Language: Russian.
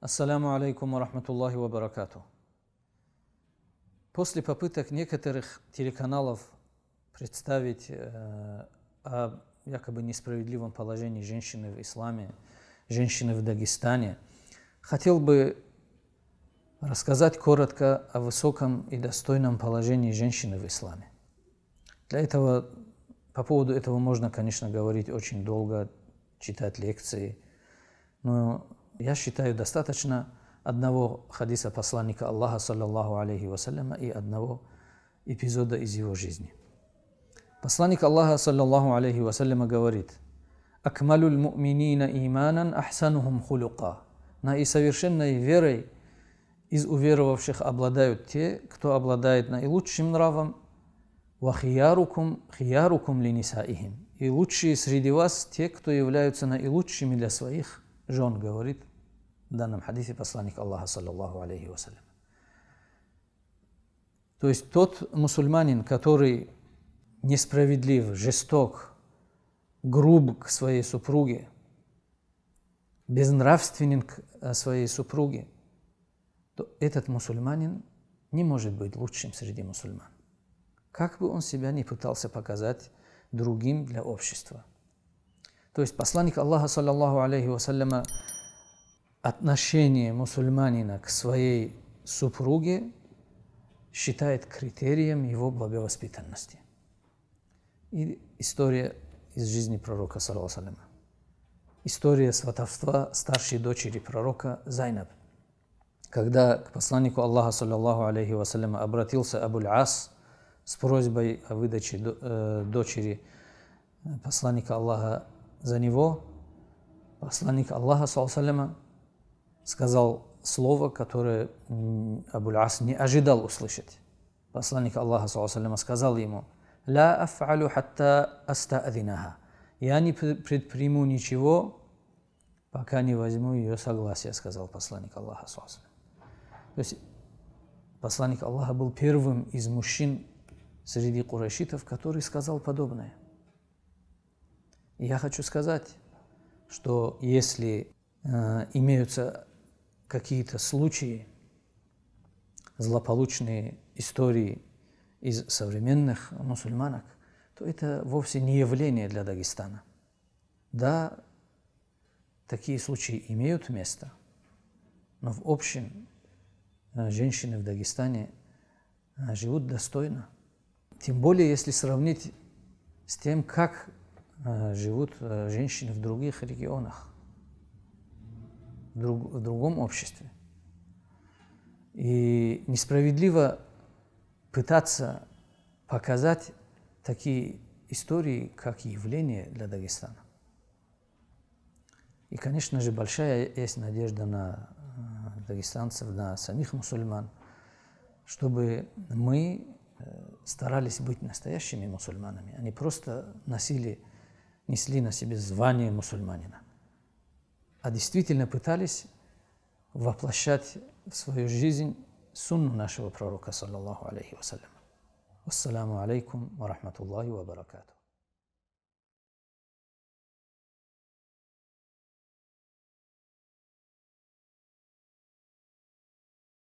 Ассаляму алейкум рахматуллахи ва баракату. После попыток некоторых телеканалов представить э, о якобы несправедливом положении женщины в исламе, женщины в Дагестане, хотел бы рассказать коротко о высоком и достойном положении женщины в исламе. Для этого, по поводу этого можно, конечно, говорить очень долго, читать лекции, но я считаю, достаточно одного хадиса посланника Аллаха, саллаллаху алейхи вассаляма, и одного эпизода из его жизни. Посланник Аллаха, саллаллаху алейхи вассаляма, говорит, «Акмалюль муминина иманан ахсанухум хулюка». Наисовершенной верой из уверовавших обладают те, кто обладает наилучшим нравом, «Вахиярукум хиярукум линисаихим». И лучшие среди вас те, кто являются наилучшими для своих жен, говорит данном хадисе посланник Аллаха, саллаллаху алейхи вассалям. То есть тот мусульманин, который несправедлив, жесток, груб к своей супруге, безнравственен к э, своей супруге, то этот мусульманин не может быть лучшим среди мусульман. Как бы он себя не пытался показать другим для общества. То есть посланник Аллаха, саллаллаху алейхи вассаляма, отношение мусульманина к своей супруге считает критерием его благовоспитанности. И история из жизни пророка, саллаху История сватовства старшей дочери пророка Зайнаб. Когда к посланнику Аллаха, саллаху алейхи вассалям, обратился Абуль-Ас с просьбой о выдаче э, дочери э, посланника Аллаха за него, посланник Аллаха, саллаху сказал слово, которое Абуль-Ас не ожидал услышать. Посланник Аллаха саллиллаху сказал ему, «Ла аф'алю хатта аста'динаха». «Я не предприму ничего, пока не возьму ее согласие», сказал посланник Аллаха саллиллаху То есть посланник Аллаха был первым из мужчин среди курайшитов, который сказал подобное. И я хочу сказать, что если э, имеются какие-то случаи, злополучные истории из современных мусульманок, то это вовсе не явление для Дагестана. Да, такие случаи имеют место, но в общем э, женщины в Дагестане э, живут достойно. Тем более, если сравнить с тем, как э, живут женщины в других регионах – друг, в другом обществе. И несправедливо пытаться показать такие истории, как явление для Дагестана. И, конечно же, большая есть надежда на э, дагестанцев, на самих мусульман, чтобы мы э, старались быть настоящими мусульманами, а не просто носили, несли на себе звание мусульманина а действительно пытались воплощать в свою жизнь сунну нашего пророка, саллаллаху алейхи вассалям. Ассаламу алейкум ва рахматуллахи ва баракату.